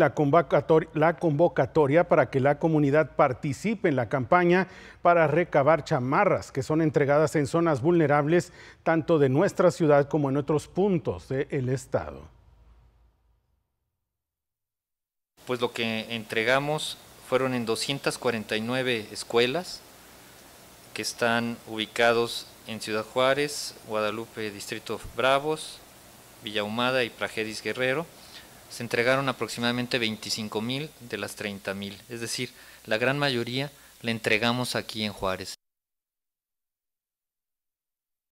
la convocatoria, para que la comunidad participe en la campaña para recabar chamarras que son entregadas en zonas vulnerables tanto de nuestra ciudad como en otros puntos del estado. Pues lo que entregamos fueron en 249 escuelas que están ubicados en Ciudad Juárez, Guadalupe, Distrito Bravos, Villa Humada y Prajedis Guerrero se entregaron aproximadamente 25.000 de las 30.000, es decir, la gran mayoría la entregamos aquí en Juárez.